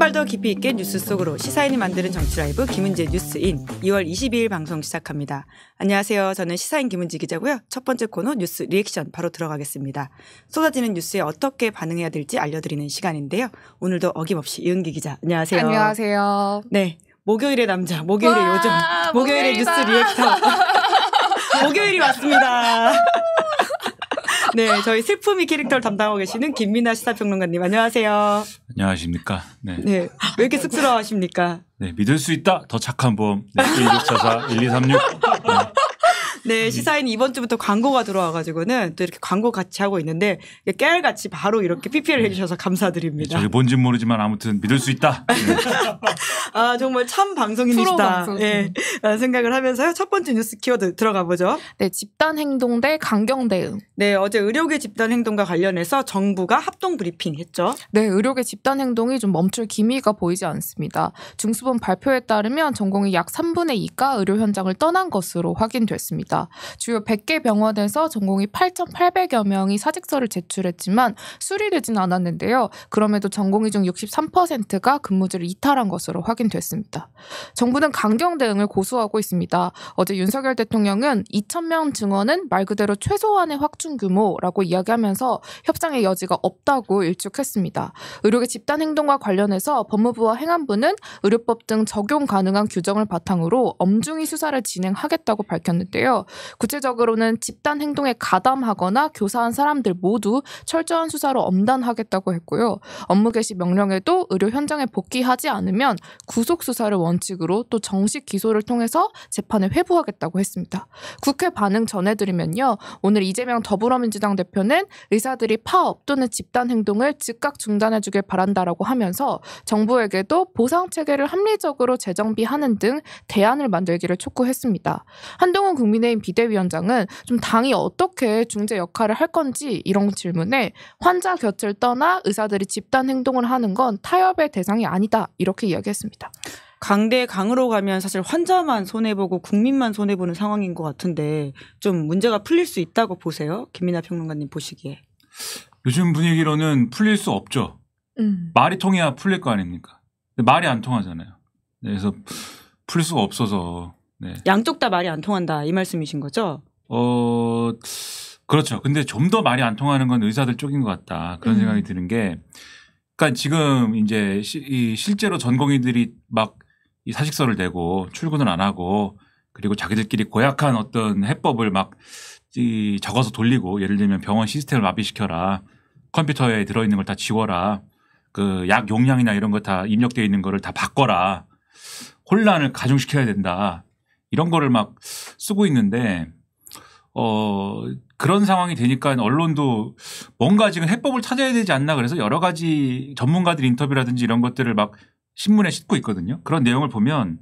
발 더 깊이 있게 뉴스 속으로 시사인이 만드는 정치라이브 김은재 뉴스인 2월 22일 방송 시작합니다. 안녕하세요. 저는 시사인 김은지 기자고요. 첫 번째 코너 뉴스 리액션 바로 들어가겠습니다. 쏟아지는 뉴스에 어떻게 반응해야 될지 알려드리는 시간인데요. 오늘도 어김없이 이은기 기자. 안녕하세요. 안녕하세요. 네. 목요일의 남자, 목요일의 요정, 목요일의 목요일이다. 뉴스 리액터. 목요일이 왔습니다. 네, 저희 슬픔이 캐릭터를 담당하고 계시는 김민아 시사평론가님 안녕하세요. 안녕하십니까. 네. 네. 왜 이렇게 쑥스러워하십니까? 네, 믿을 수 있다. 더 착한 보험. 네, 1644 1236. 네. 네, 예. 시사인 이번 주부터 광고가 들어와가지고는 또 이렇게 광고 같이 하고 있는데 깨알같이 바로 이렇게 PPL 아, 네. 해주셔서 감사드립니다. 네, 저게 뭔진 모르지만 아무튼 믿을 수 있다. 네. 아, 정말 참방송인이다 네, 생각을 하면서요. 첫 번째 뉴스 키워드 들어가 보죠. 네, 집단 행동 대 강경 대응. 네, 어제 의료계 집단 행동과 관련해서 정부가 합동 브리핑 했죠. 네, 의료계 집단 행동이 좀 멈출 기미가 보이지 않습니다. 중수본 발표에 따르면 전공의 약 3분의 2가 의료 현장을 떠난 것으로 확인됐습니다. 있습니다. 주요 100개 병원에서 전공이 8,800여 명이 사직서를 제출했지만 수리되진 않았는데요. 그럼에도 전공의 중 63%가 근무지를 이탈한 것으로 확인됐습니다. 정부는 강경 대응을 고수하고 있습니다. 어제 윤석열 대통령은 2,000명 증원은 말 그대로 최소한의 확충 규모라고 이야기하면서 협상의 여지가 없다고 일축했습니다. 의료계 집단 행동과 관련해서 법무부와 행안부는 의료법 등 적용 가능한 규정을 바탕으로 엄중히 수사를 진행하겠다고 밝혔는데요. 구체적으로는 집단 행동에 가담하거나 교사한 사람들 모두 철저한 수사로 엄단하겠다고 했고요. 업무 개시 명령에도 의료 현장에 복귀하지 않으면 구속 수사를 원칙으로 또 정식 기소를 통해서 재판에 회부하겠다고 했습니다. 국회 반응 전해드리면요. 오늘 이재명 더불어민주당 대표는 의사들이 파업 또는 집단 행동을 즉각 중단해주길 바란다라고 하면서 정부에게도 보상 체계를 합리적으로 재정비하는 등 대안을 만들기를 촉구했습니다. 한동훈 국민의 문재인 비대위원장은 좀 당이 어떻게 중재 역할을 할 건지 이런 질문에 환자 곁을 떠나 의사들이 집단 행동을 하는 건 타협의 대상이 아니다 이렇게 이야기했습니다. 강대 강으로 가면 사실 환자만 손해보고 국민만 손해보는 상황인 것 같은데 좀 문제가 풀릴 수 있다고 보세요? 김민아 평론가님 보시기에. 요즘 분위기로는 풀릴 수 없죠. 음. 말이 통해야 풀릴 거 아닙니까? 말이 안 통하잖아요. 그래서 풀 수가 없어서 네. 양쪽 다 말이 안 통한다 이 말씀이신 거죠? 어 그렇죠. 근데 좀 더 말이 안 통하는 건 의사들 쪽인 것 같다 그런 음. 생각이 드는 게, 그러니까 지금 이제 시, 이 실제로 전공의들이 막 이 사직서를 내고 출근을 안 하고 그리고 자기들끼리 고약한 어떤 해법을 막 이 적어서 돌리고 예를 들면 병원 시스템을 마비시켜라 컴퓨터에 들어있는 걸 다 지워라 그 약 용량이나 이런 거 다입력되어 있는 거를 다 바꿔라 혼란을 가중시켜야 된다 이런 거를 막 쓰고 있는데 어 그런 상황이 되니까 언론도 뭔가 지금 해법을 찾아야 되지 않나 그래서 여러 가지 전문가들 인터뷰라든지 이런 것들을 막 신문에 싣고 있거든요. 그런 내용을 보면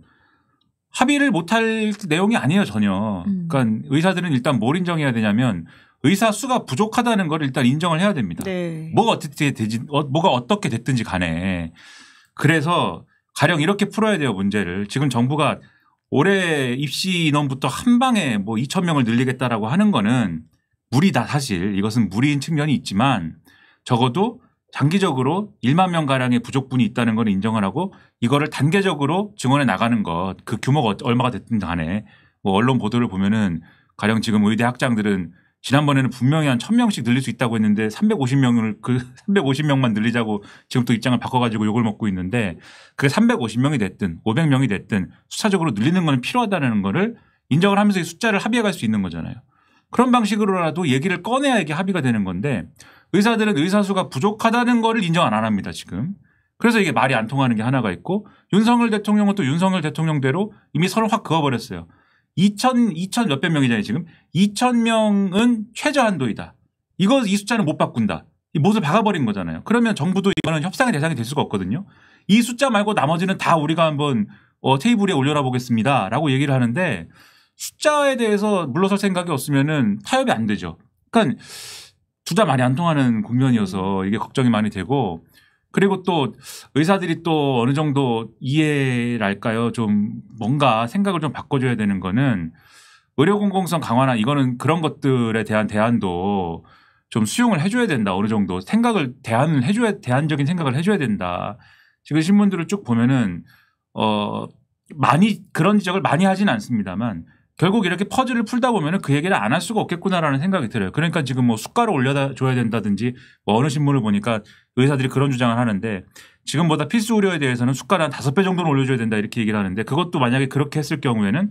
합의를 못 할 내용이 아니에요 전혀. 음. 그러니까 의사들은 일단 뭘 인정해야 되냐면 의사 수가 부족하다는 걸 일단 인정을 해야 됩니다. 네. 뭐가 어떻게 되지, 어, 뭐가 어떻게 됐든지 간에 그래서 가령 이렇게 풀어야 돼요 문제를. 지금 정부가 올해 입시 인원부터 한 방에 뭐 2천 명을 늘리겠다라고 하는 거는 무리다 사실 이것은 무리인 측면이 있지만 적어도 장기적으로 1만 명 가량의 부족분이 있다는 걸 인정을 하고 이거를 단계적으로 증원해 나가는 것 그 규모가 얼마가 됐든 간에 뭐 언론 보도를 보면은 가령 지금 의대 학장들은 지난번에는 분명히 한 1000명씩 늘릴 수 있다고 했는데 350명을 그 350명만 늘리자고 지금 또 입장을 바꿔 가지고 욕을 먹고 있는데 그게 350명이 됐든 500명이 됐든 수차적으로 늘리는 건 필요하다는 거를 인정을 하면서 숫자를 합의해 갈 수 있는 거잖아요. 그런 방식으로라도 얘기를 꺼내야 이게 합의가 되는 건데 의사들은 의사수가 부족하다는 거를 인정 안 합니다 지금. 그래서 이게 말이 안 통하는 게 하나가 있고 윤석열 대통령은 또 윤석열 대통령대로 이미 선을 확 그어버렸어요. 2천 2천 몇백 명이잖아요 지금 2천 명은 최저 한도이다. 이거 이 숫자는 못 바꾼다. 이 못을 박아버린 거잖아요. 그러면 정부도 이거는 협상의 대상이 될 수가 없거든요. 이 숫자 말고 나머지는 다 우리가 한번 어, 테이블에 올려라 보겠습니다라고 얘기를 하는데 숫자에 대해서 물러설 생각이 없으면은 타협이 안 되죠. 그러니까 두자 많이 안 통하는 국면이어서 이게 걱정이 많이 되고 그리고 또 의사들이 또 어느 정도 이해랄까요? 좀 뭔가 생각을 좀 바꿔줘야 되는 거는 의료 공공성 강화나 이거는 그런 것들에 대한 대안도 좀 수용을 해줘야 된다. 어느 정도 생각을 대안을 해줘야 대안적인 생각을 해줘야 된다. 지금 신문들을 쭉 보면은 어 많이 그런 지적을 많이 하진 않습니다만 결국 이렇게 퍼즐을 풀다 보면은 그 얘기를 안 할 수가 없겠구나라는 생각이 들어요. 그러니까 지금 뭐 숟가락 올려다 줘야 된다든지 뭐 어느 신문을 보니까 의사들이 그런 주장을 하는데 지금보다 필수 의료에 대해서는 숟가락 한 다섯 배 정도는 올려줘야 된다 이렇게 얘기를 하는데 그것도 만약에 그렇게 했을 경우에는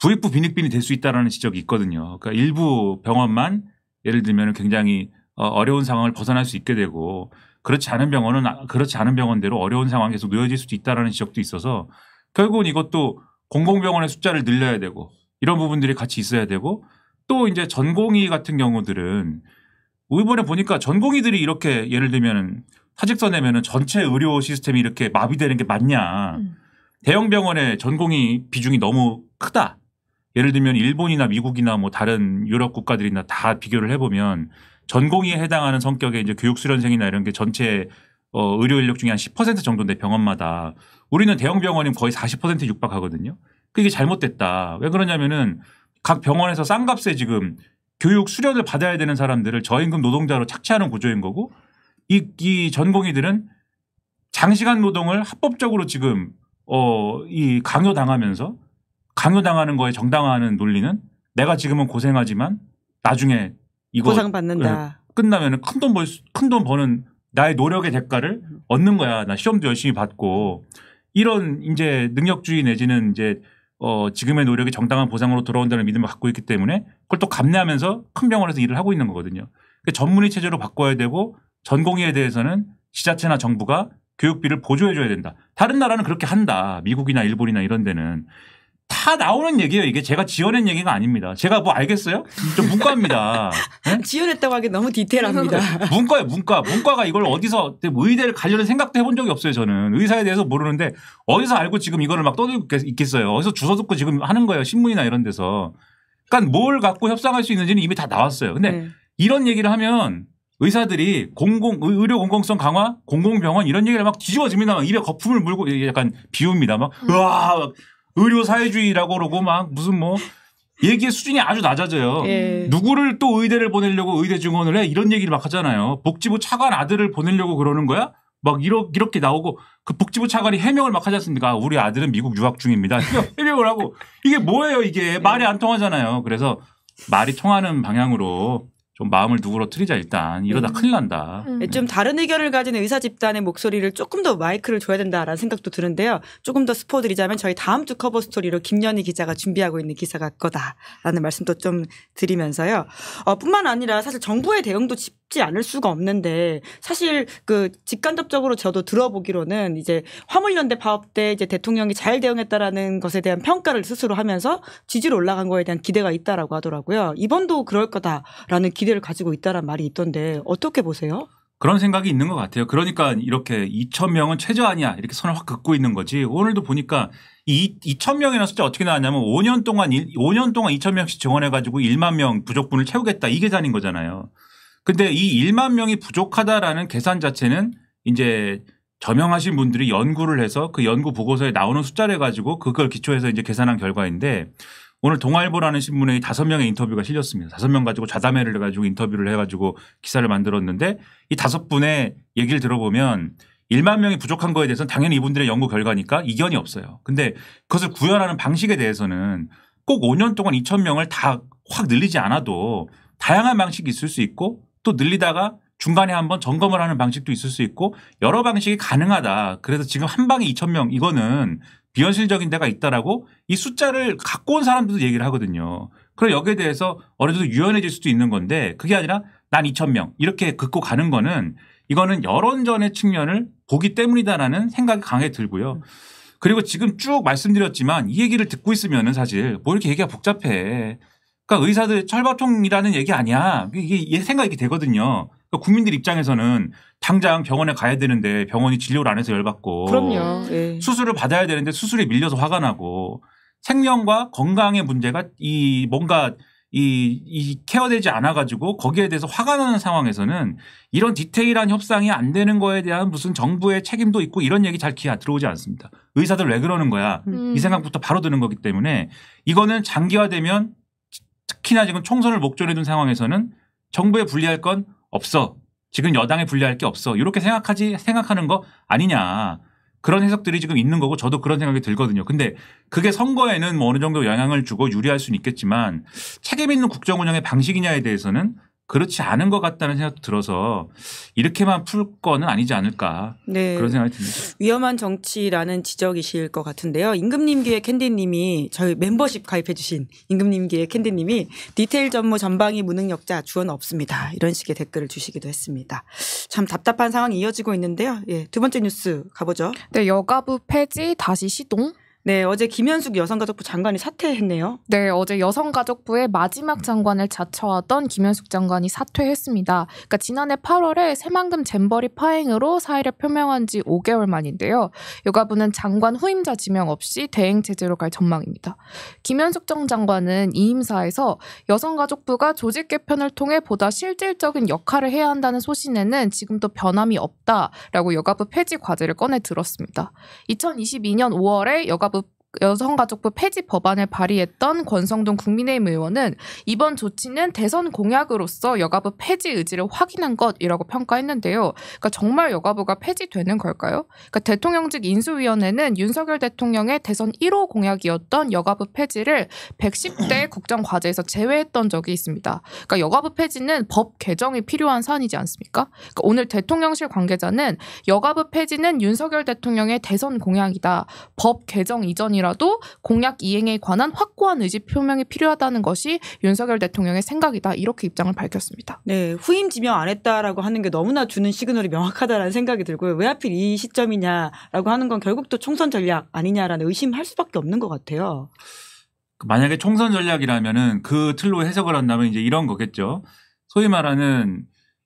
부익부 빈익빈이 될 수 있다라는 지적이 있거든요. 그러니까 일부 병원만 예를 들면 굉장히 어, 어려운 상황을 벗어날 수 있게 되고 그렇지 않은 병원은 아, 그렇지 않은 병원대로 어려운 상황에 계속 놓여질 수도 있다라는 지적도 있어서 결국은 이것도 공공병원의 숫자를 늘려야 되고 이런 부분들이 같이 있어야 되고 또 이제 전공의 같은 경우들은 이번에 보니까 전공의들이 이렇게 예를 들면 사직서 내면은 전체 의료 시스템이 이렇게 마비되는 게 맞냐. 음. 대형 병원의 전공의 비중이 너무 크다. 예를 들면 일본이나 미국이나 뭐 다른 유럽 국가들이나 다 비교를 해보면 전공의에 해당하는 성격의 이제 교육 수련생이나 이런 게 전체 어, 의료 인력 중에 한 10% 정도인데 병원마다 우리는 대형 병원이 거의 40% 육박하거든요. 그게 잘못됐다. 왜 그러냐면은 각 병원에서 싼 값에 지금 교육 수련을 받아야 되는 사람들을 저임금 노동자로 착취하는 구조인 거고 이, 이 전공의들은 장시간 노동을 합법적으로 지금 어, 이 강요당하면서 강요당하는 거에 정당화하는 논리는 내가 지금은 고생하지만 나중에 이거 보상받는다. 예, 끝나면 은 큰 돈 벌, 큰 돈 버는 나의 노력의 대가를 얻는 거야. 나 시험도 열심히 받고 이런 이제 능력주의 내지는 이제 어, 지금의 노력이 정당한 보상으로 돌아온다는 믿음을 갖고 있기 때문에 그걸 또 감내하면서 큰 병원에서 일을 하고 있는 거거든요. 그러니까 전문의 체제로 바꿔야 되고 전공의에 대해서는 지자체나 정부가 교육비를 보조해 줘야 된다. 다른 나라는 그렇게 한다. 미국이나 일본이나 이런 데는 다 나오는 얘기예요. 이게 제가 지어낸 얘기가 아닙니다. 제가 뭐 알겠어요? 좀 문과입니다. 네? 지어냈다고 하기 너무 디테일합니다. 문과예요, 문과. 문과가 이걸 어디서 의대를 가려는 생각도 해본 적이 없어요. 저는 의사에 대해서 모르는데 어디서 알고 지금 이거를 막 떠들고 있겠어요. 어디서 주워 듣고 지금 하는 거예요. 신문이나 이런 데서. 그러니까 뭘 갖고 협상할 수 있는지는 이미 다 나왔어요. 근데 네. 이런 얘기를 하면 의사들이 공공 의료 공공성 강화, 공공병원 이런 얘기를 막 뒤집어집니다. 막 입에 거품을 물고 약간 비웁니다. 막 음. 으아 의료 사회주의라고 그러고 막 무슨 뭐 얘기의 수준이 아주 낮아져요. 예. 누구를 또 의대를 보내려고 의대 증원을 해 이런 얘기를 막 하잖아요. 복지부 차관 아들을 보내려고 그러는 거야? 막 이러, 이렇게 나오고 그 복지부 차관이 해명을 막 하지 않습니까? 아, 우리 아들은 미국 유학 중입니다. 해명을 하고 이게 뭐예요 이게 네. 말이 안 통하잖아요. 그래서 말이 통하는 방향으로 좀 마음을 누그러뜨리자 일단 이러다 음. 큰일 난다. 음. 네. 좀 다른 의견을 가진 의사 집단의 목소리를 조금 더 마이크를 줘야 된다라는 생각도 드는데요. 조금 더 스포드리자면 저희 다음 주 커버 스토리로 김연희 기자가 준비하고 있는 기사가 거다라는 말씀도 좀 드리면서요. 어, 뿐만 아니라 사실 정부의 대응도 쉽지 않을 수가 없는데 사실 그 직간접적으로 저도 들어보기로는 이제 화물연대 파업 때 이제 대통령이 잘 대응했다라는 것에 대한 평가를 스스로 하면서 지지로 올라간 거에 대한 기대가 있다라고 하더라고요. 이번도 그럴 거다라는 기대를 가지고 있다란 말이 있던데 어떻게 보세요? 그런 생각이 있는 것 같아요. 그러니까 이렇게 2천 명은 최저아니야 이렇게 선을 확 긋고 있는 거지. 오늘도 보니까 이 2천 명이라는 숫자 어떻게 나왔냐면 5년 동안 5년 동안 2천 명씩 지원해 가지고 1만 명 부족분을 채우겠다 이 계산인 거잖아요. 근데 이 1만 명이 부족하다라는 계산 자체는 이제 저명하신 분들이 연구를 해서 그 연구 보고서에 나오는 숫자를 가지고 그걸 기초해서 이제 계산한 결과인데 오늘 동아일보라는 신문에 다섯 명의 인터뷰가 실렸습니다. 다섯 명 가지고 좌담회를 해 가지고 인터뷰를 해가지고 기사를 만들었는데 이 다섯 분의 얘기를 들어보면 1만 명이 부족한 거에 대해서는 당연히 이분들의 연구 결과니까 이견이 없어요. 근데 그것을 구현하는 방식에 대해서는 꼭 5년 동안 2천 명을 다 확 늘리지 않아도 다양한 방식이 있을 수 있고 또 늘리다가 중간에 한번 점검을 하는 방식도 있을 수 있고 여러 방식이 가능하다. 그래서 지금 한 방에 2천 명 이거는 비현실적인 데가 있다라고 이 숫자를 갖고 온 사람들도 얘기를 하거든요. 그럼 여기에 대해서 어느 정도 유연해질 수도 있는 건데 그게 아니라 난 2천 명 이렇게 긋고 가는 거는 이거는 여론전의 측면을 보기 때문이다라는 생각이 강해 들고요. 그리고 지금 쭉 말씀드렸지만 이 얘기를 듣고 있으면은 사실 뭐 이렇게 얘기가 복잡해. 그러니까 의사들 철밥통이라는 얘기 아니야. 이게 생각이 되거든요. 그러니까 국민들 입장에서는 당장 병원에 가야 되는데 병원이 진료를 안 해서 열받고 그럼요. 예. 수술을 받아야 되는데 수술에 밀려서 화가 나고 생명과 건강의 문제가 이 뭔가 이, 이 케어되지 않아 가지고 거기에 대해서 화가 나는 상황에서는 이런 디테일한 협상이 안 되는 거에 대한 무슨 정부의 책임도 있고 이런 얘기 잘 귀에 들어오지 않습니다. 의사들 왜 그러는 거야 음. 이 생각부터 바로 드는 거기 때문에 이거는 장기화되면 특히나 지금 총선을 목전에 둔 상황에서는 정부에 불리할 건 없어. 지금 여당에 불리할 게 없어. 이렇게 생각하지 생각하는 거 아니냐. 그런 해석들이 지금 있는 거고 저도 그런 생각이 들거든요. 근데 그게 선거에는 뭐 어느 정도 영향을 주고 유리할 수는 있겠지만 책임 있는 국정 운영의 방식이냐에 대해서는 그렇지 않은 것 같다는 생각도 들어서 이렇게만 풀 거는 아니지 않을까 네. 그런 생각이 듭니다. 위험한 정치라는 지적이실 것 같은데요. 임금님기의 캔디님이 저희 멤버십 가입해주신 임금님기의 캔디님이 디테일 전무 전방위 무능력자 주원 없습니다. 이런 식의 댓글을 주시기도 했습니다. 참 답답한 상황이 이어지고 있는데요. 예, 두 번째 뉴스 가보죠. 네, 여가부 폐지 다시 시동 네, 어제 김현숙 여성가족부 장관이 사퇴했네요. 네, 어제 여성가족부의 마지막 장관을 자처하던 김현숙 장관이 사퇴했습니다. 그러니까 지난해 8월에 새만금 잼버리 파행으로 사의를 표명한 지 5개월 만인데요. 여가부는 장관 후임자 지명 없이 대행 체제로 갈 전망입니다. 김현숙 정 장관은 이임사에서 여성가족부가 조직 개편을 통해 보다 실질적인 역할을 해야 한다는 소신에는 지금도 변함이 없다라고 여가부 폐지 과제를 꺼내 들었습니다. 2022년 5월에 여가부 여성가족부 폐지 법안을 발의했던 권성동 국민의힘 의원은 이번 조치는 대선 공약으로서 여가부 폐지 의지를 확인한 것이라고 평가했는데요. 그러니까 정말 여가부가 폐지되는 걸까요? 그러니까 대통령직 인수위원회는 윤석열 대통령의 대선 1호 공약이었던 여가부 폐지를 110대 국정 과제에서 제외했던 적이 있습니다. 그러니까 여가부 폐지는 법 개정이 필요한 사안이지 않습니까? 그러니까 오늘 대통령실 관계자는 여가부 폐지는 윤석열 대통령의 대선 공약이다. 법 개정 이전이 부분이라도 공약 이행에 관한 확고한 의지 표명이 필요하다는 것이 윤석열 대통령의 생각이다 이렇게 입장을 밝혔습니다. 네, 후임 지명 안 했다라고 하는 게 너무나 주는 시그널이 명확하다라는 생각이 들고요. 왜 하필 이 시점이냐라고 하는 건 결국 또 총선 전략 아니냐라는 의심할 수밖에 없는 것 같아요. 그 만약에 총선 전략이라면은 그 틀로 해석을 한다면 이제 이런 거겠죠. 소위 말하는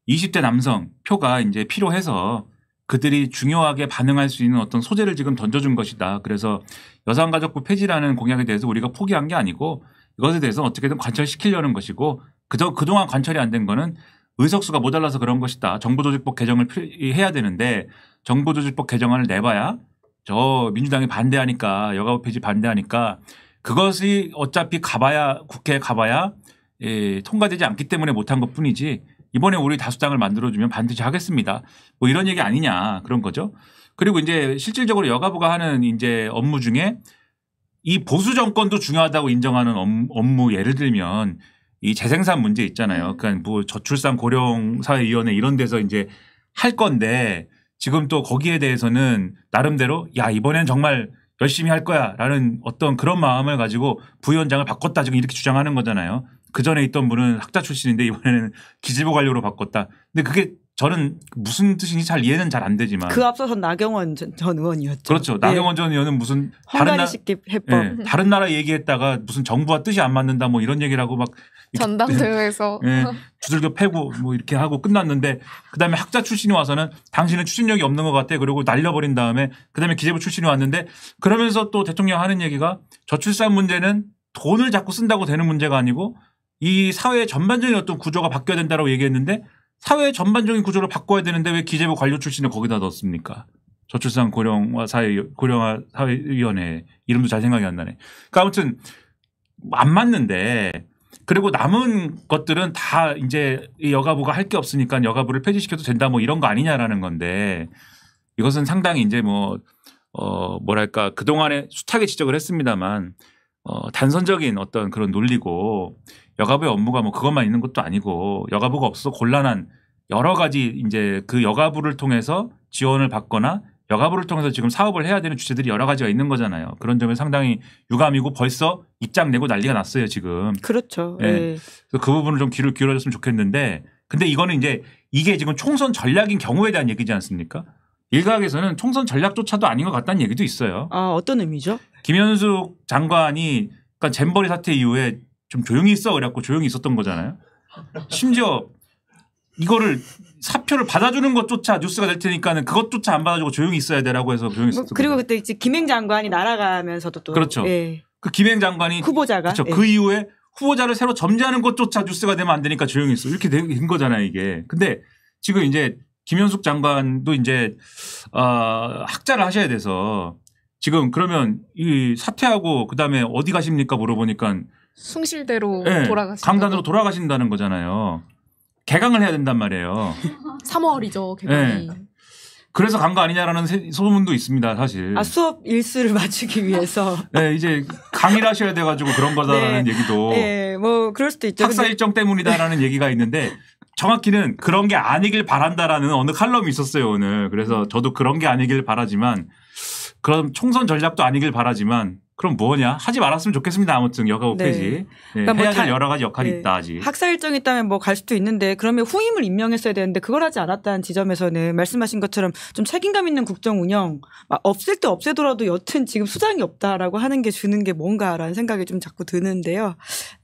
20대 남성 표가 이제 필요해서 그들이 중요하게 반응할 수 있는 어떤 소재를 지금 던져준 것이다. 그래서 여성가족부 폐지라는 공약에 대해서 우리가 포기한 게 아니고 이것에 대해서 어떻게든 관철시키려는 것이고 그저 그동안 관철이 안 된 거는 의석수가 모자라서 그런 것이다. 정부조직법 개정을 해야 되는데 정부조직법 개정안을 내봐야 저 민주당이 반대하니까 여가부 폐지 반대하니까 그것이 어차피 가봐야 국회에 가봐야 예, 통과되지 않기 때문에 못한 것 뿐이지 이번에 우리 다수당을 만들어주면 반드시 하겠습니다. 뭐 이런 얘기 아니냐 그런 거죠. 그리고 이제 실질적으로 여가부가 하는 이제 업무 중에 이 보수 정권도 중요하다고 인정하는 업무 예를 들면 이 재생산 문제 있잖아요. 음. 그러니까 뭐 저출산 고령사회위원회 이런 데서 이제 할 건데 지금 또 거기에 대해서는 나름대로 야 이번엔 정말 열심히 할 거야라는 어떤 그런 마음을 가지고 부위원장을 바꿨다 지금 이렇게 주장하는 거잖아요. 그 전에 있던 분은 학자 출신인데 이번에는 기재부 관료로 바꿨다. 근데 그게 저는 무슨 뜻인지 잘 이해는 잘 안 되지만 그 앞서선 나경원 전, 의원이었죠. 그렇죠. 네. 나경원 전 의원은 무슨 다른 나라 해법 네. 다른 나라 얘기했다가 무슨 정부와 뜻이 안 맞는다 뭐 이런 얘기라고 막 전당대회에서 네. 주들겨 패고 뭐 이렇게 하고 끝났는데 그다음에 학자 출신이 와서는 당신은 추진력이 없는 것 같아 그리고 날려버린 다음에 그다음에 기재부 출신이 왔는데 그러면서 또 대통령 하는 얘기가 저출산 문제는 돈을 자꾸 쓴다고 되는 문제가 아니고 이 사회 의 전반적인 어떤 구조가 바뀌어야 된다라고 얘기했는데 사회 의 전반적인 구조를 바꿔야 되는데 왜 기재부 관료 출신을 거기다 넣었습니까? 저출산 고령화 사회 고령화 사회위원회 이름도 잘 생각이 안 나네. 그러니까 아무튼 안 맞는데 그리고 남은 것들은 다 이제 여가부가 할 게 없으니까 여가부를 폐지시켜도 된다 뭐 이런 거 아니냐라는 건데 이것은 상당히 이제 뭐 어, 뭐랄까 그동안에 숱하게 지적을 했습니다만 어, 단선적인 어떤 그런 논리고 여가부의 업무가 뭐 그것만 있는 것도 아니고 여가부가 없어서 곤란한 여러 가지 이제 그 여가부를 통해서 지원을 받거나 여가부를 통해서 지금 사업을 해야 되는 주체들이 여러 가지가 있는 거잖아요. 그런 점에 상당히 유감이고 벌써 입장 내고 난리가 났어요 지금. 그렇죠. 예. 네. 그래서 그 부분을 좀 귀를 기울여줬으면 좋겠는데 근데 이거는 이제 이게 지금 총선 전략인 경우에 대한 얘기지 않습니까? 일각에서는 총선 전략조차도 아닌 것 같다는 얘기도 있어요. 아 어떤 의미죠? 김현숙 장관이 그러니까 잼버리 사태 이후에 좀 조용히 있어 그래갖고 조용히 있었던 거잖아요. 심지어 이거를 사표를 받아주는 것조차 뉴스가 될 테니까는 그것조차 안 받아주고 조용히 있어야 되라고 해서 조용히 뭐 있었고 그리고 그때 이제 김행 장관이 날아가면서도 또 그렇죠. 예. 그 김행 장관이 후보자가 그렇 예. 그 이후에 후보자를 새로 점지하는 것조차 뉴스가 되면 안 되니까 조용히 있어 이렇게 된 거잖아요 이게. 근데 지금 이제 김현숙 장관도 이제 어, 학자를 하셔야 돼서 지금 그러면 이 사퇴하고 그다음에 어디 가십니까 물어보니까 숭실대로 네, 예, 돌아가신 강단으로 돌아가신다는 거잖아요. 개강을 해야 된단 말이에요. 3월이죠 예. 개강이. 네. 그래서 간 거 아니냐라는 소문도 있습니다, 사실. 아, 수업 일수를 맞추기 위해서. 네, 이제 강의를 하셔야 돼가지고 그런 거다라는 네, 얘기도. 네, 뭐, 그럴 수도 있죠. 학사 일정 때문이다라는 얘기가 있는데 정확히는 그런 게 아니길 바란다라는 어느 칼럼이 있었어요, 오늘. 그래서 저도 그런 게 아니길 바라지만 그럼 총선 전략도 아니길 바라지만 그럼 뭐냐 하지 말았으면 좋겠습니다. 아무튼 여가 5페이지 네. 예, 그러니까 뭐 해야 될뭐 여러 가지 역할이 네. 있다 하지 학사 일정이 있다면 뭐 갈 수도 있는데 그러면 후임을 임명했어야 되는데 그걸 하지 않았다는 지점에서는 말씀하신 것처럼 좀 책임감 있는 국정 운영 없을 때 없애더라도 여튼 지금 수장이 없다라고 하는 게 주는 게 뭔가라는 생각이 좀 자꾸 드는데요.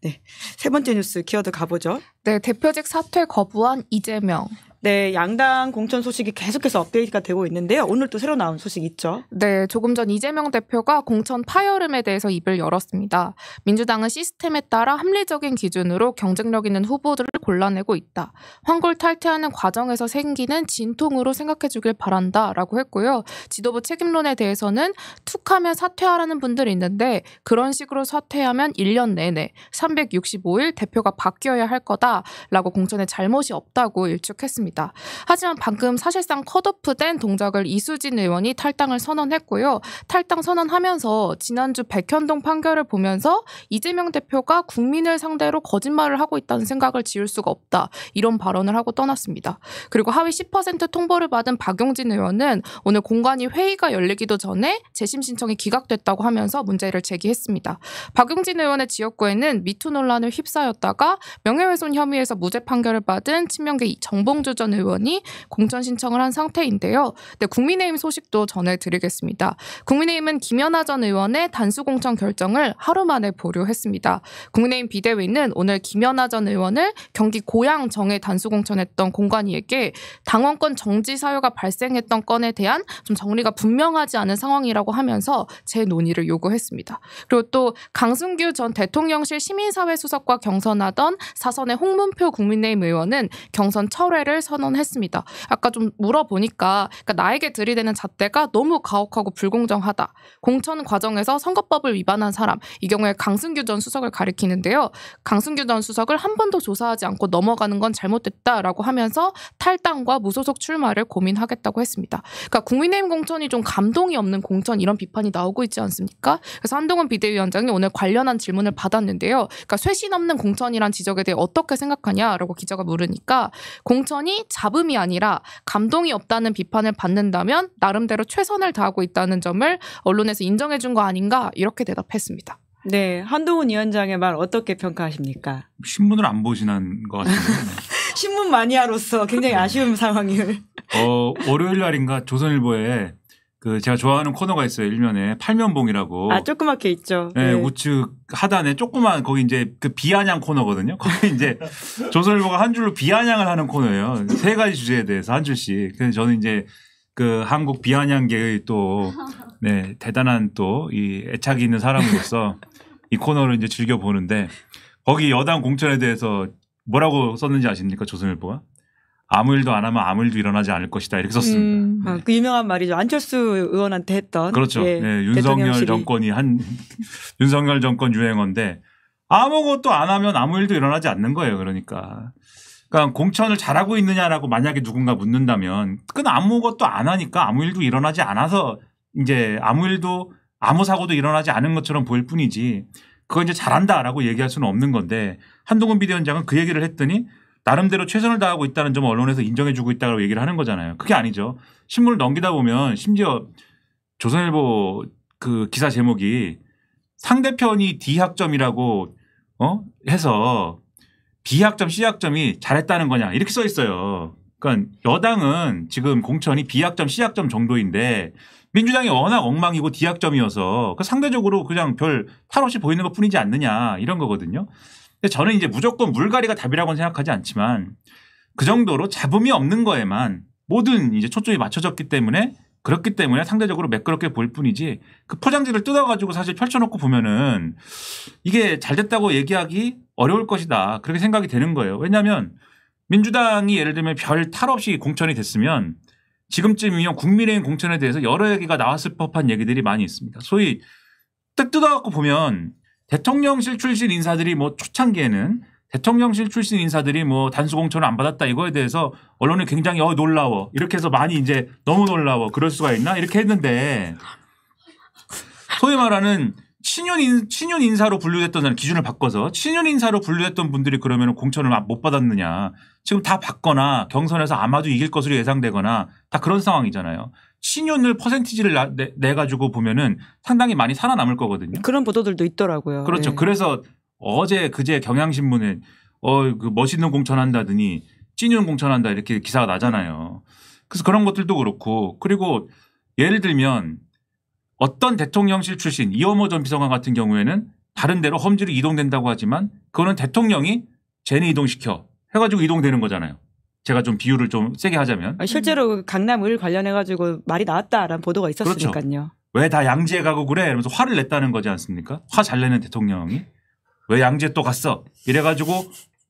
네 세 번째 뉴스 키워드 가보죠. 네 대표직 사퇴 거부한 이재명 네, 양당 공천 소식이 계속해서 업데이트가 되고 있는데요. 오늘 또 새로 나온 소식 있죠? 네, 조금 전 이재명 대표가 공천 파열음에 대해서 입을 열었습니다. 민주당은 시스템에 따라 합리적인 기준으로 경쟁력 있는 후보들을 골라내고 있다. 황골 탈퇴하는 과정에서 생기는 진통으로 생각해주길 바란다라고 했고요. 지도부 책임론에 대해서는 툭하면 사퇴하라는 분들이 있는데 그런 식으로 사퇴하면 1년 내내 365일 대표가 바뀌어야 할 거다라고 공천에 잘못이 없다고 일축했습니다. 했습니다. 하지만 방금 사실상 컷오프된 동작을 이수진 의원이 탈당을 선언했고요. 탈당 선언하면서 지난주 백현동 판결을 보면서 이재명 대표가 국민을 상대로 거짓말을 하고 있다는 생각을 지울 수가 없다. 이런 발언을 하고 떠났습니다. 그리고 하위 10% 통보를 받은 박용진 의원은 오늘 공관이 회의가 열리기도 전에 재심 신청이 기각됐다고 하면서 문제를 제기했습니다. 박용진 의원의 지역구에는 미투 논란을 휩싸였다가 명예훼손 혐의에서 무죄 판결을 받은 친명계 정봉주 전 의원이 공천 신청을 한 상태인데요. 네, 국민의힘 소식도 전해드리겠습니다. 국민의힘은 김연아 전 의원의 단수 공천 결정을 하루 만에 보류했습니다. 국민의힘 비대위는 오늘 김연아 전 의원을 경기 고양 정에 단수 공천했던 공관이에게 당원권 정지 사유가 발생했던 건에 대한 좀 정리가 분명하지 않은 상황이라고 하면서 재논의를 요구했습니다. 그리고 또 강승규 전 대통령실 시민사회 수석과 경선하던 사선의 홍문표 국민의힘 의원은 경선 철회를 선언했습니다. 아까 좀 물어보니까 그러니까 나에게 들이대는 잣대가 너무 가혹하고 불공정하다. 공천 과정에서 선거법을 위반한 사람 이 경우에 강승규 전 수석을 가리키는데요. 강승규 전 수석을 한 번도 조사하지 않고 넘어가는 건 잘못됐다라고 하면서 탈당과 무소속 출마를 고민하겠다고 했습니다. 그러니까 국민의힘 공천이 좀 감동이 없는 공천 이런 비판이 나오고 있지 않습니까? 그래서 한동훈 비대위원장이 오늘 관련한 질문을 받았는데요. 그러니까 쇄신 없는 공천이란 지적에 대해 어떻게 생각하냐라고 기자가 물으니까 공천이 이 잡음이 아니라 감동이 없다는 비판을 받는다면 나름대로 최선을 다하고 있다는 점을 언론에서 인정해 준거 아닌가 이렇게 대답했습니다. 네, 한동훈 위원장의 말 어떻게 평가하십니까? 신문을 안 보시는 것 같은데. 신문 마니아로서 굉장히 아쉬운 네. 상황을. 어, 월요일 날인가 조선일보에 그 제가 좋아하는 코너가 있어요. 일면에 팔면봉이라고. 아, 조그맣게 있죠. 네, 네. 우측 하단에 조그만 거기 이제 그 비아냥 코너거든요. 거기 이제 조선일보가 한 줄로 비아냥을 하는 코너예요. 세 가지 주제에 대해서 한 줄씩. 그래서 저는 이제 그 한국 비아냥계의 또 네, 대단한 또 이 애착이 있는 사람으로서 이 코너를 이제 즐겨 보는데 거기 여당 공천에 대해서 뭐라고 썼는지 아십니까? 조선일보가? 아무 일도 안 하면 아무 일도 일어나지 않을 것이다 이렇게 썼습니다. 음, 아, 네. 그 유명한 말이죠. 안철수 의원한테 했던 그렇죠. 예, 네, 윤석열 정권이 한 윤석열 정권 유행어인데 아무것도 안 하면 아무 일도 일어나지 않는 거예요. 그러니까. 그러니까 공천을 잘하고 있느냐라고 만약에 누군가 묻는다면 그건 아무것도 안 하니까 아무 일도 일어나지 않아서 이제 아무 일도 아무 사고도 일어나지 않은 것처럼 보일 뿐이지 그건 이제 잘한다라고 얘기할 수는 없는 건데 한동훈 비대위원장은 그 얘기를 했더니 나름대로 최선을 다하고 있다는 점을 언론에서 인정해주고 있다고 얘기를 하는 거잖아요. 그게 아니죠. 신문을 넘기다 보면 심지어 조선일보 그 기사 제목이 상대편이 D 학점이라고 어 해서 B 학점 C 학점이 잘했다는 거냐 이렇게 써 있어요. 그러니까 여당은 지금 공천이 B 학점 C 학점 정도인데 민주당이 워낙 엉망이고 D 학점이어서 그 상대적으로 그냥 별 탈 없이 보이는 것 뿐이지 않느냐 이런 거거든요. 근데 저는 이제 무조건 물갈이가 답이라고는 생각하지 않지만 그 정도로 잡음이 없는 거에만 모든 이제 초점이 맞춰졌기 때문에 그렇기 때문에 상대적으로 매끄럽게 보일 뿐이지 그 포장지를 뜯어가지고 사실 펼쳐놓고 보면은 이게 잘 됐다고 얘기하기 어려울 것이다. 그렇게 생각이 되는 거예요. 왜냐하면 민주당이 예를 들면 별 탈 없이 공천이 됐으면 지금쯤이면 국민의힘 공천에 대해서 여러 얘기가 나왔을 법한 얘기들이 많이 있습니다. 소위 뜯어갖고 보면 대통령실 출신 인사들이 뭐 초창기에는 대통령실 출신 인사들이 뭐 단수공천을 안 받았다 이거에 대해서 언론이 굉장히 어 놀라워 이렇게 해서 많이 이제 너무 놀라워 그럴 수가 있나 이렇게 했는데 소위 말하는 친윤 인, 친윤 인사로 분류됐던 기준을 바꿔서 친윤 인사로 분류됐던 분들이 그러면 공천을 못 받았느냐 지금 다 받거나 경선에서 아마도 이길 것으로 예상되거나 다 그런 상황이잖아요. 신용률 퍼센티지를 내, 내, 가지고 보면은 상당히 많이 살아남을 거거든요. 그런 보도들도 있더라고요. 그렇죠. 네. 그래서 어제 그제 경향신문에 어그 멋있는 공천한다더니 찐윤 공천한다 이렇게 기사가 나잖아요. 그래서 그런 것들도 그렇고 그리고 예를 들면 어떤 대통령실 출신 이어모 전 비서관 같은 경우에는 다른 데로 험지로 이동된다고 하지만 그거는 대통령이 쟤네 이동시켜 해가지고 이동되는 거잖아요. 제가 좀 비유를 좀 세게 하자면 실제로 음. 강남을 관련해 가지고 말이 나왔다라는 보도가 있었으니까요. 그렇죠. 왜다 양지에 가고 그래 이러면서 화를 냈다는 거지 않습니까? 화 잘 내는 대통령이 왜 양지에 또 갔어? 이래 가지고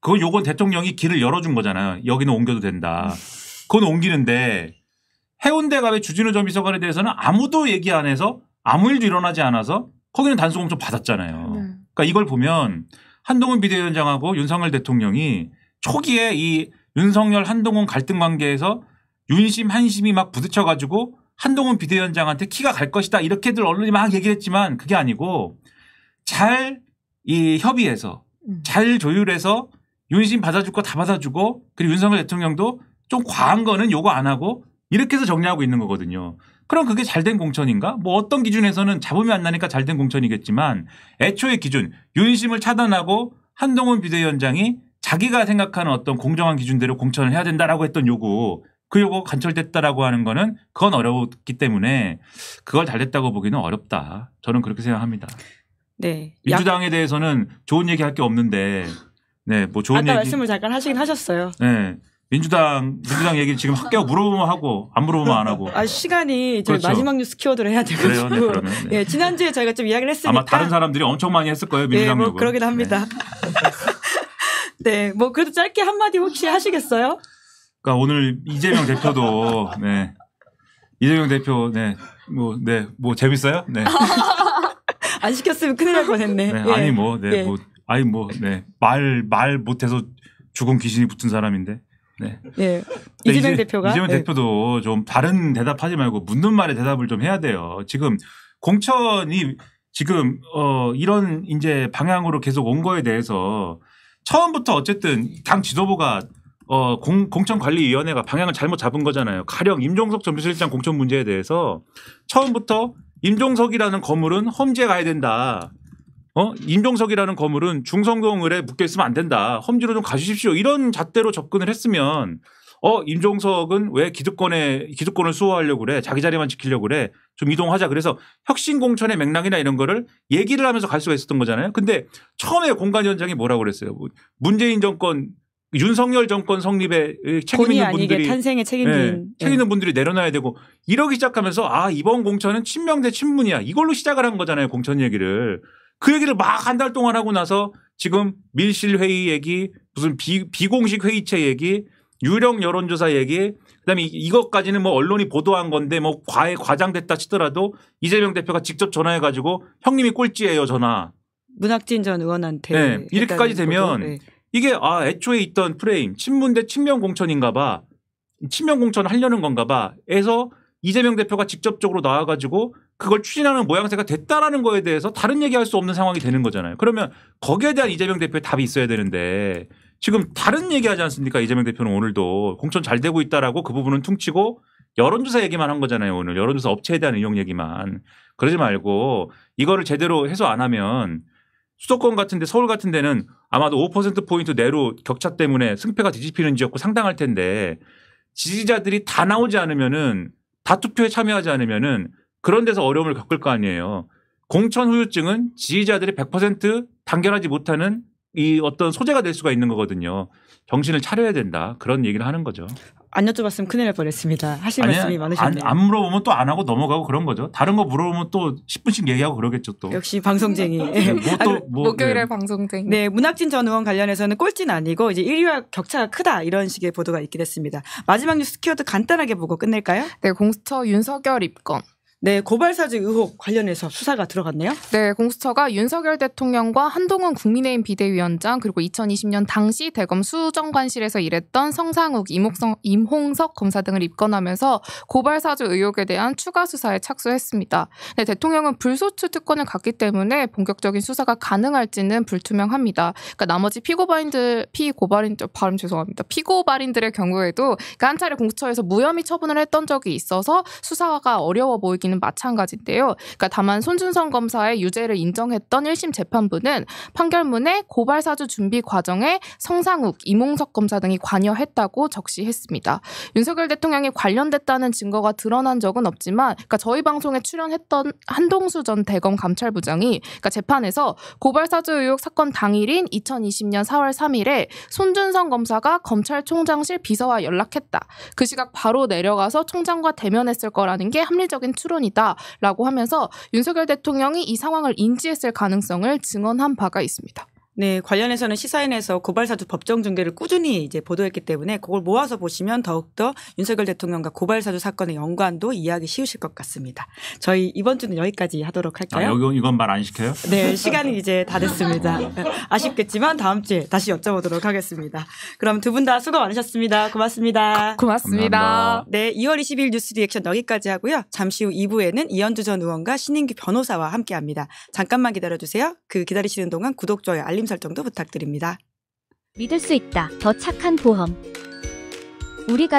그 요건 대통령이 길을 열어준 거잖아요. 여기는 옮겨도 된다. 그건 옮기는데 해운대 갑의 주진우 전 비서관에 대해서는 아무도 얘기 안 해서 아무 일도 일어나지 않아서 거기는 단속공청 받았잖아요. 네. 그러니까 이걸 보면 한동훈 비대위원장하고 윤석열 대통령이 초기에 이 윤석열 한동훈 갈등 관계에서 윤심 한심이 막 부딪혀가지고 한동훈 비대위원장한테 키가 갈 것이다 이렇게들 언론이 막 얘기했지만 그게 아니고 잘 이 협의해서 음. 잘 조율해서 윤심 받아줄 거 다 받아주고 그리고 윤석열 대통령도 좀 과한 거는 요거 안 하고 이렇게 해서 정리하고 있는 거거든요. 그럼 그게 잘 된 공천인가? 뭐 어떤 기준에서는 잡음이 안 나니까 잘 된 공천이겠지만 애초의 기준 윤심을 차단하고 한동훈 비대위원장이 자기가 생각하는 어떤 공정한 기준대로 공천을 해야 된다라고 했던 요구 그 요구 관철됐다라고 하는 거는 그건 어렵기 때문에 그걸 달랬다고 보기는 어렵다. 저는 그렇게 생각합니다. 네. 민주당에 대해서는 좋은 얘기할 게 없는데 네, 뭐 좋은 아까 얘기 말씀을 잠깐 하시긴 하셨어요. 네. 민주당 민주당 얘기를 지금 아. 학교 물어보면 하고 안 물어보면 안 하고. 아 시간이 이제 그렇죠. 마지막 뉴스 키워드를 해야 되거든요. 네, 그러면 네. 예, 지난주에 저희가 좀 이야기를 했으니까 아마 다른 사람들이 엄청 많이 했을 거예요 민주당 네, 뭐 그러긴 합니다. 네. 네, 뭐 그래도 짧게 한마디 혹시 하시겠어요? 그러니까 오늘 이재명 대표도 네 이재명 대표 네뭐네뭐 네, 뭐 재밌어요? 네. 안 시켰으면 큰일 날 뻔했네. 네, 예. 아니 뭐네뭐 네, 예. 뭐, 아니 뭐네말 말 못해서 죽은 귀신이 붙은 사람인데. 네. 예. 네, 이재명 이제, 대표가 이재명 네. 대표도 좀 다른 대답하지 말고 묻는 말에 대답을 좀 해야 돼요. 지금 공천이 지금 어 이런 이제 방향으로 계속 온 거에 대해서 처음부터 어쨌든 음. 당 지도부가 어, 공, 공천관리위원회가 방향을 잘못 잡은 거잖아요. 가령 임종석 전비서실장 공천 문제에 대해서 처음부터 임종석이라는 건물은 험지에 가야 된다. 어? 임종석이라는 건물은 중성동 을에 묶여 있으면 안 된다. 험지로 좀 가주십시오. 이런 잣대로 접근을 했으면 어 임종석은 왜 기득권에 기득권을 수호하려고 그래 자기 자리만 지키려고 그래 좀 이동하자 그래서 혁신 공천의 맥락이나 이런 거를 얘기를 하면서 갈 수가 있었던 거잖아요. 근데 처음에 공간위원장이 뭐라고 그랬어요. 뭐 문재인 정권 윤석열 정권 성립에 책임 있는 분들이 탄생에 책임진 네, 예, 책임있는 예. 분들이 내려놔야 되고 이러기 시작하면서 아 이번 공천은 친명대 친문이야 이걸로 시작을 한 거잖아요 공천 얘기를 그 얘기를 막 한 달 동안 하고 나서 지금 밀실 회의 얘기 무슨 비, 비공식 회의체 얘기 유령 여론조사 얘기 그다음에 이것까지는 뭐 언론이 보도한 건데 뭐 과에 과장됐다 치더라도 이재명 대표가 직접 전화해 가지고 형님이 꼴찌예요 전화 문학진 전 의원한테 네, 이렇게까지 되면 네. 이게 아 애초에 있던 프레임 친문 대 친명 공천인가 봐 친명 공천 하려는 건가 봐해서 이재명 대표가 직접적으로 나와가지고 그걸 추진하는 모양새가 됐다라는 거에 대해서 다른 얘기할 수 없는 상황이 되는 거잖아요. 그러면 거기에 대한 이재명 대표의 답이 있어야 되는데 지금 다른 얘기하지 않습니까? 이재명 대표는 오늘도 공천 잘 되고 있다라고 그 부분은 퉁치고 여론조사 얘기만 한 거잖아요. 오늘 여론조사 업체에 대한 이용 얘기만 그러지 말고 이거를 제대로 해소 안 하면 수도권 같은데 서울 같은 데는 아마도 5% 포인트 내로 격차 때문에 승패가 뒤집히는 지역고 상당할 텐데 지지자들이 다 나오지 않으면은 다 투표에 참여하지 않으면은 그런 데서 어려움을 겪을 거 아니에요. 공천 후유증은 지지자들이 100% 단결하지 못하는 이 어떤 소재가 될 수가 있는 거거든요. 정신을 차려야 된다. 그런 얘기를 하는 거죠. 안 여쭤봤으면 큰일 날 뻔했습니다. 하실 아니, 말씀이 많으셨네요. 안, 안 물어보면 또 안 하고 넘어가고 그런 거죠. 다른 거 물어보면 또 10분씩 얘기하고 그러겠죠 또. 역시 방송쟁이. 뭐 뭐, 네, 뭐또 뭐, 목요일에 네. 방송쟁이. 네, 문학진 전 의원 관련해서는 꼴찌는 아니고 이제 1위와 격차가 크다 이런 식의 보도가 있긴 했습니다. 마지막 뉴스 키워드 간단하게 보고 끝낼까요? 네, 공수처 윤석열 입건. 네, 고발사직 의혹 관련해서 수사가 들어갔네요. 네, 공수처가 윤석열 대통령과 한동훈 국민의힘 비대위원장 그리고 2020년 당시 대검 수정관실에서 일했던 성상욱, 이목성 임홍석 검사 등을 입건하면서 고발사주 의혹에 대한 추가 수사에 착수했습니다. 네, 대통령은 불소추 특권을 갖기 때문에 본격적인 수사가 가능할지는 불투명합니다. 그러니까 나머지 피고발인들, 피고발인, 발음 죄송합니다. 피고발인들의 경우에도 그러니까 한 차례 공수처에서 무혐의 처분을 했던 적이 있어서 수사가 어려워 보이긴 기는 마찬가지인데요. 그러니까 다만 손준성 검사의 유죄를 인정했던 1심 재판부는 판결문에 고발 사주 준비 과정에 성상욱, 이몽석 검사 등이 관여했다고 적시했습니다. 윤석열 대통령이 관련됐다는 증거가 드러난 적은 없지만 그러니까 저희 방송에 출연했던 한동수 전 대검 감찰부장이 그러니까 재판에서 고발 사주 의혹 사건 당일인 2020년 4월 3일에 손준성 검사가 검찰총장실 비서와 연락했다. 그 시각 바로 내려가서 총장과 대면했을 거라는 게 합리적인 추론 토론이다라고 하면서 윤석열 대통령이 이 상황을 인지했을 가능성을 증언한 바가 있습니다. 네, 관련해서는 시사인에서 고발사주 법정 중계를 꾸준히 이제 보도했기 때문에 그걸 모아서 보시면 더욱더 윤석열 대통령과 고발사주 사건의 연관도 이해하기 쉬우실 것 같습니다. 저희 이번 주는 여기까지 하도록 할까요? 아, 이건 말 안 시켜요? 네, 시간이 이제 다 됐습니다. 아쉽겠지만 다음 주에 다시 여쭤보도록 하겠습니다. 그럼 두 분 다 수고 많으셨습니다. 고맙습니다. 고맙습니다. 감사합니다. 네, 2월 20일 뉴스 리액션 여기까지 하고요. 잠시 후 2부에는 이현주 전 의원과 신인규 변호사와 함께합니다. 잠깐만 기다려주세요. 그 기다리시는 동안 구독, 좋아요, 알림 설정도 부탁드립니다. 믿을 수 있다. 더 착한 보험. 우리가